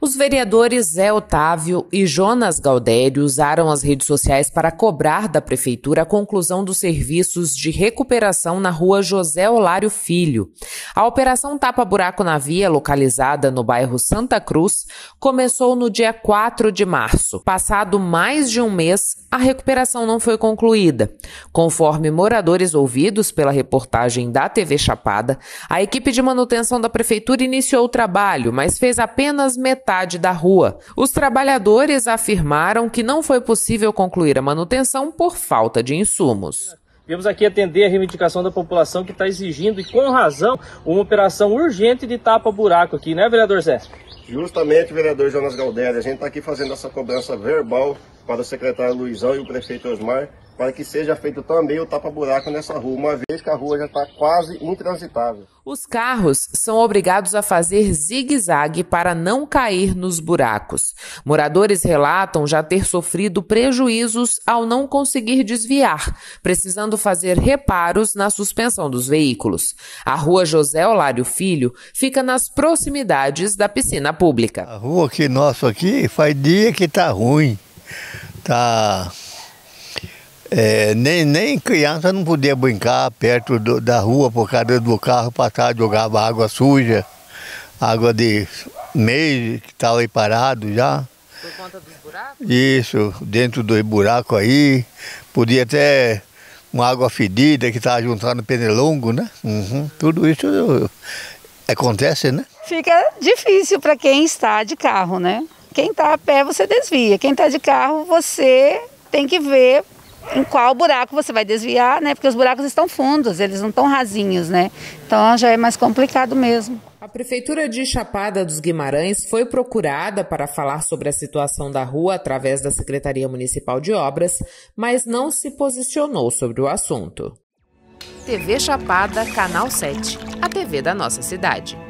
Os vereadores Zé Otávio e Jonas Galdério usaram as redes sociais para cobrar da prefeitura a conclusão dos serviços de recuperação na rua José Olário Filho. A operação Tapa Buraco na Via, localizada no bairro Santa Cruz, começou no dia 4 de março. Passado mais de um mês, a recuperação não foi concluída. Conforme moradores ouvidos pela reportagem da TV Chapada, a equipe de manutenção da prefeitura iniciou o trabalho, mas fez apenas metade metade da rua. Os trabalhadores afirmaram que não foi possível concluir a manutenção por falta de insumos. Viemos aqui atender a reivindicação da população que está exigindo, e com razão, uma operação urgente de tapa-buraco aqui, né, vereador Zé? Justamente, vereador Jonas Galdério, a gente está aqui fazendo essa cobrança verbal para o secretário Luizão e o prefeito Osmar para que seja feito também o tapa-buraco nessa rua, uma vez que a rua já está quase intransitável. Os carros são obrigados a fazer zigue-zague para não cair nos buracos. Moradores relatam já ter sofrido prejuízos ao não conseguir desviar, precisando fazer reparos na suspensão dos veículos. A rua José Olário Filho fica nas proximidades da piscina pública. A rua aqui nossa aqui faz dia que tá ruim. Tá é, nem, nem criança não podia brincar perto do, da rua por causa do carro passar, jogava água suja, água de meio que estava tá aí parado já. Por conta dos buracos? Isso, dentro dos buracos aí. Podia até uma água fedida que estava tá juntando penelongo, né? Uhum, tudo isso eh, acontece, né? Fica difícil para quem está de carro, né? Quem está a pé você desvia, quem está de carro você tem que ver em qual buraco você vai desviar, né? Porque os buracos estão fundos, eles não estão rasinhos, né? Então já é mais complicado mesmo. A prefeitura de Chapada dos Guimarães foi procurada para falar sobre a situação da rua através da Secretaria Municipal de Obras, mas não se posicionou sobre o assunto. TV Chapada, Canal 7, a TV da nossa cidade.